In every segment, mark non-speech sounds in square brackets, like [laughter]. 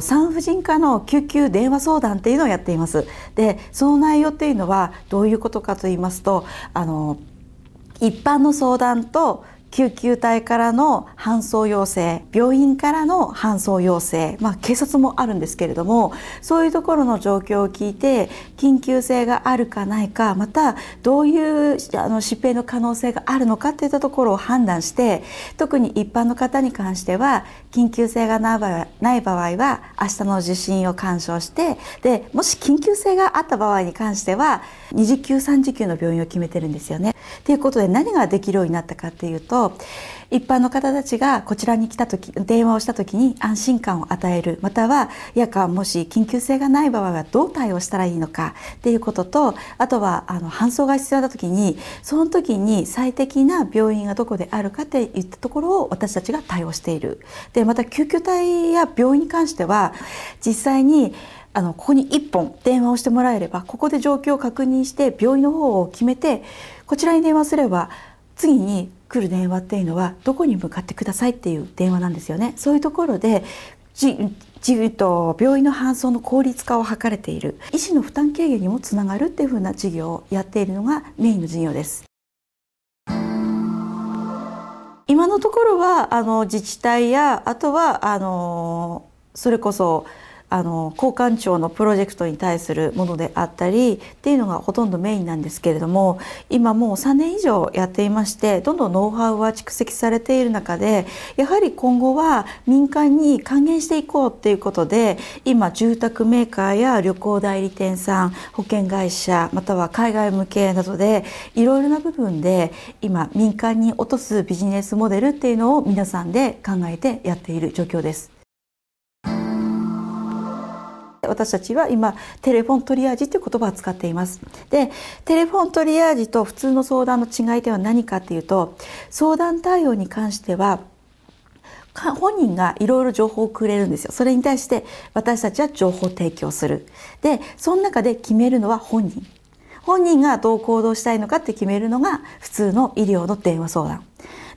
産婦人科の救急電話相談っていうのをやっています。で、その内容っていうのはどういうことかと言いますと、あの一般の相談と救急隊からの搬送要請病院からの搬送要請、まあ、警察もあるんですけれどもそういうところの状況を聞いて緊急性があるかないかまたどういうあの疾病の可能性があるのかといったところを判断して特に一般の方に関しては緊急性がない場合は明日の受診を鑑賞してでもし緊急性があった場合に関しては2次級3次級の病院を決めてるんですよね。ということで何ができるようになったかっていうとと一般の方たちがこちらに来た時電話をした時に安心感を与えるまたは夜間もし緊急性がない場合はどう対応したらいいのかっていうこととあとはあの搬送が必要な時にその時に最適な病院がどこであるかっていったところを私たちが対応している。でまた救急隊や病院に関しては実際にあのここに1本電話をしてもらえればここで状況を確認して病院の方を決めてこちらに電話すれば次に来る電話っていうのはどこに向かってくださいっていう電話なんですよね。そういうところでじじと病院の搬送の効率化を図れている医師の負担軽減にもつながるっていうふうな事業をやっているのがメインの事業です。今のところはあの自治体やあとはあのそれこそあの交換庁のプロジェクトに対するものであったりっていうのがほとんどメインなんですけれども今もう3年以上やっていましてどんどんノウハウは蓄積されている中でやはり今後は民間に還元していこうっていうことで今住宅メーカーや旅行代理店さん保険会社または海外向けなどでいろいろな部分で今民間に落とすビジネスモデルっていうのを皆さんで考えてやっている状況です。私たちは今テレフォントリアージという言葉を使っていますでテレフォントリアージと普通の相談の違いでは何かっていうと相談対応に関しては本人がいろいろ情報をくれるんですよ。それに対して私たちは情報提供する。で、その中で決めるのは本人。本人がどう行動したいのかって決めるのが普通の医療の電話相談。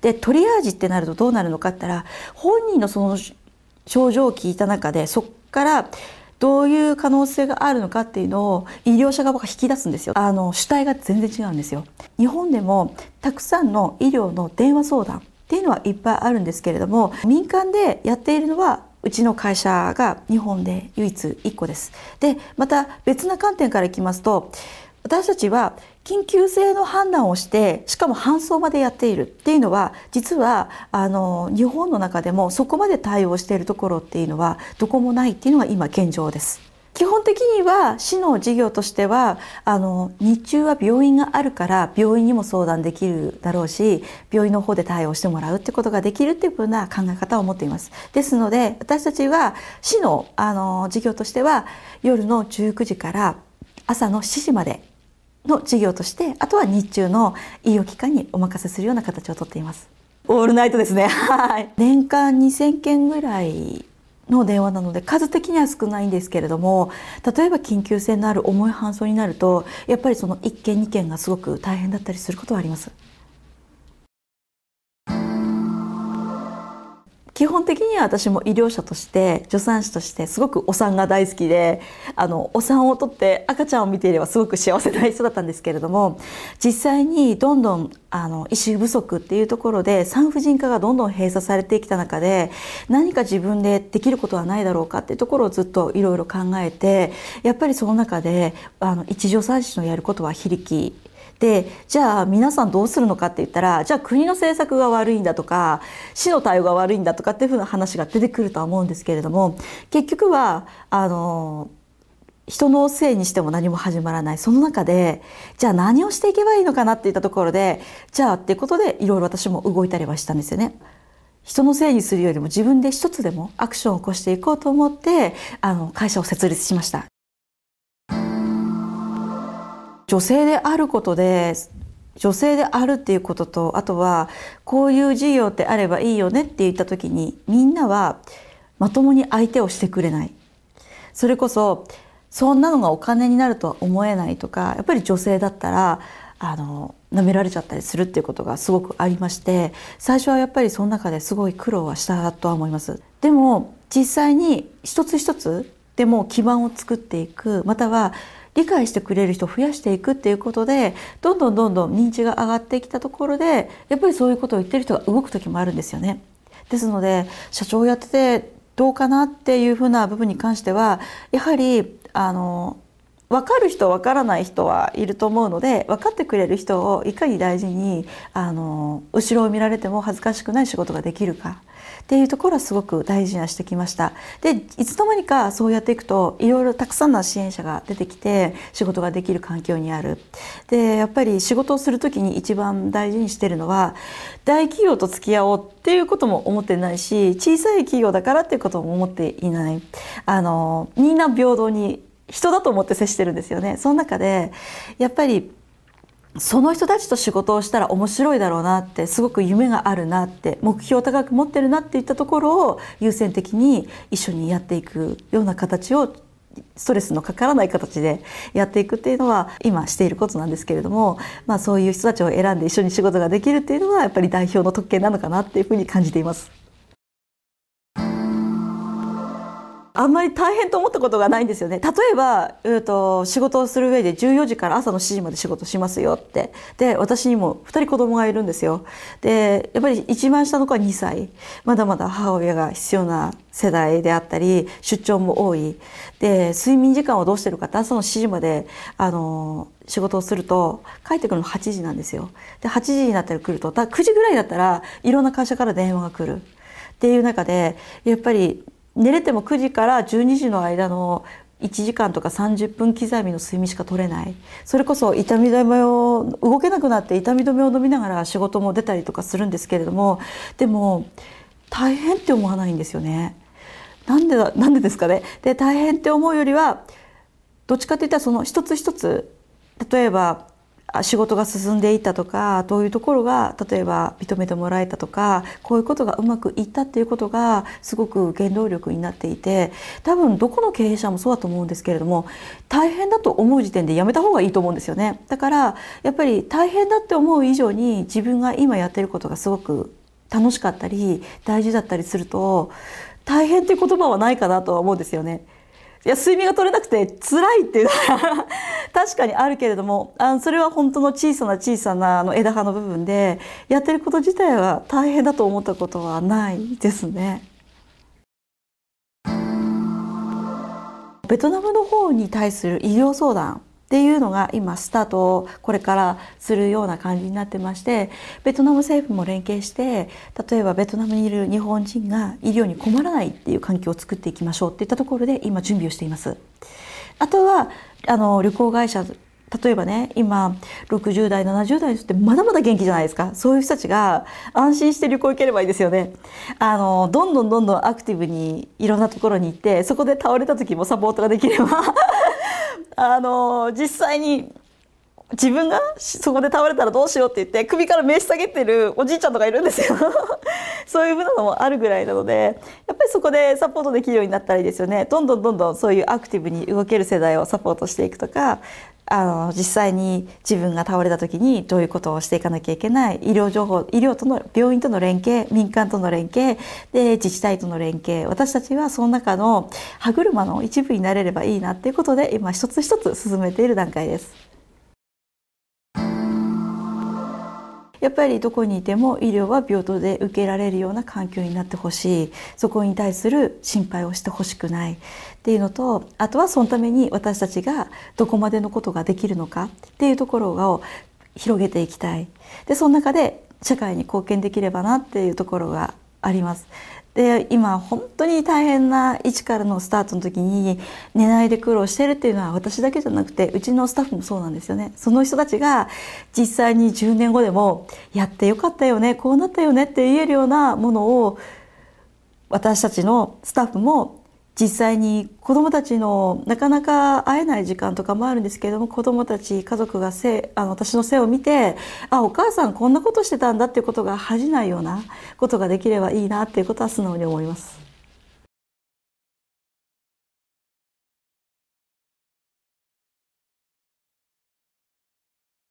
で、トリアージってなるとどうなるのかって言ったら、本人のその症状を聞いた中で、そこからどういう可能性があるのかっていうのを医療者側が引き出すんですよあの主体が全然違うんですよ日本でもたくさんの医療の電話相談っていうのはいっぱいあるんですけれども民間でやっているのはうちの会社が日本で唯一1個ですでまた別な観点からいきますと私たちは緊急性の判断をしてしかも搬送までやっているっていうのは実はあの日本の中でもそこまで対応しているところっていうのはどこもないっていうのが今現状です。基本的には市の事業としてはあの日中は病院があるから病院にも相談できるだろうし病院の方で対応してもらうってことができるっていうふうな考え方を持っていますですので私たちは市のあの事業としては夜の19時から朝の7時までの事業としてあとは日中の医療機関にお任せするような形をとっていますオールナイトですね [laughs] はい年間2000件ぐらいの電話なので数的には少ないんですけれども例えば緊急性のある重い搬送になるとやっぱりその1件2件がすごく大変だったりすることはあります基本的には私も医療者として助産師としてすごくお産が大好きであのお産をとって赤ちゃんを見ていればすごく幸せな人だったんですけれども実際にどんどんあの医師不足っていうところで産婦人科がどんどん閉鎖されてきた中で何か自分でできることはないだろうかっていうところをずっといろいろ考えてやっぱりその中であの一助産師のやることは非力でじゃあ皆さんどうするのかって言ったらじゃあ国の政策が悪いんだとか市の対応が悪いんだとかっていうふうな話が出てくるとは思うんですけれども結局はあの人のせいにしても何も始まらないその中でじゃあ何をしていけばいいのかなっていったところでじゃあっていうことでいろいろ私も動いたりはしたんですよね。人のせいにするよりも自分で一つでもアクションを起こしていこうと思ってあの会社を設立しました。女性であることで女性であるっていうこととあとはこういう事業ってあればいいよねって言った時にみんなはまともに相手をしてくれないそれこそそんなのがお金になるとは思えないとかやっぱり女性だったらあの舐められちゃったりするっていうことがすごくありまして最初はやっぱりその中ですごい苦労はしたとは思います。でも実際に一つ一つでも基盤を作っていくまたは理解してくれる人を増やしていくっていうことでどんどんどんどん認知が上がってきたところでやっぱりそういうことを言ってる人が動く時もあるんですよね。ですので社長をやっててどうかなっていうふうな部分に関してはやはりあの分かる人分からない人はいると思うので分かってくれる人をいかに大事にあの後ろを見られても恥ずかしくない仕事ができるかっていうところはすごく大事にしてきました。でいつの間にかそうやっていくといろいろたくさんの支援者が出てきて仕事ができる環境にある。でやっぱり仕事をする時に一番大事にしてるのは大企業と付き合おうっていうことも思ってないし小さい企業だからっていうことも思っていない。あのみんな平等に人だと思って接してるんですよね。その中でやっぱりその人たちと仕事をしたら面白いだろうなってすごく夢があるなって目標を高く持ってるなっていったところを優先的に一緒にやっていくような形をストレスのかからない形でやっていくっていうのは今していることなんですけれども、まあ、そういう人たちを選んで一緒に仕事ができるっていうのはやっぱり代表の特権なのかなっていうふうに感じています。あんまり大変と思ったことがないんですよね例えば、えーと、仕事をする上で14時から朝の7時まで仕事しますよってで私にも2人子供がいるんですよでやっぱり一番下の子は2歳まだまだ母親が必要な世代であったり出張も多いで睡眠時間をどうしてるかって朝の7時まであの仕事をすると帰ってくるの8時なんですよで8時になったら来るとだ9時ぐらいだったらいろんな会社から電話が来るっていう中でやっぱり寝れても9時から12時の間の1時間とか30分刻みの睡眠しか取れないそれこそ痛み止めを動けなくなって痛み止めを飲みながら仕事も出たりとかするんですけれどもでも大変って思わないんですよね。なんでだなんでですかねで大変って思うよりはどっちかといったらその一つ一つ例えば仕事が進んでいったとかどういうところが例えば認めてもらえたとかこういうことがうまくいったっていうことがすごく原動力になっていて多分どこの経営者もそうだと思うんですけれども大変だと思う時点でやめた方がいいと思うんですよね。だからやっぱり大変だって思う以上に自分が今やってることがすごく楽しかったり大事だったりすると大変っていう言葉はないかなとは思うんですよね。いや睡眠が取れなくて辛いっていうのは [laughs] 確かにあるけれどもあのそれは本当の小さな小さなあの枝葉の部分でやってること自体は大変だと思ったことはないですね。ベトナムの方に対する医療相談っていうのが今スタートをこれからするような感じになってましてベトナム政府も連携して例えばベトナムにいる日本人が医療に困らないっていう環境を作っていきましょうっていったところで今準備をしています。あとはあの旅行会社例えばね今60代70代の人ってまだまだ元気じゃないですかそういう人たちが安心して旅行行ければいいですよねあのどんどんどんどんアクティブにいろんなところに行ってそこで倒れた時もサポートができればあの実際に自分がそこで倒れたらどうしようって言って首から名下げてるおじいちゃんとかいるんですよ [laughs] そういうふうなのもあるぐらいなのでやっぱりそこでサポートできるようになったらいいですよねどんどんどんどんそういうアクティブに動ける世代をサポートしていくとかあの実際に自分が倒れた時にどういうことをしていかなきゃいけない医療情報医療との病院との連携民間との連携で自治体との連携私たちはその中の歯車の一部になれればいいなっていうことで今一つ一つ進めている段階です。やっぱりどこにいても医療は平等で受けられるような環境になってほしいそこに対する心配をしてほしくないっていうのとあとはそのために私たちがどこまでのことができるのかっていうところを広げていきたいでその中で社会に貢献できればなっていうところがあります。で今本当に大変な位置からのスタートの時に寝ないで苦労してるっていうのは私だけじゃなくてうちのスタッフもそうなんですよねその人たちが実際に10年後でもやってよかったよねこうなったよねって言えるようなものを私たちのスタッフも実際に子どもたちのなかなか会えない時間とかもあるんですけれども子どもたち家族がせあの私の背を見てあお母さんこんなことしてたんだっていうことが恥じないようなことができればいいなっていうことは素直に思います。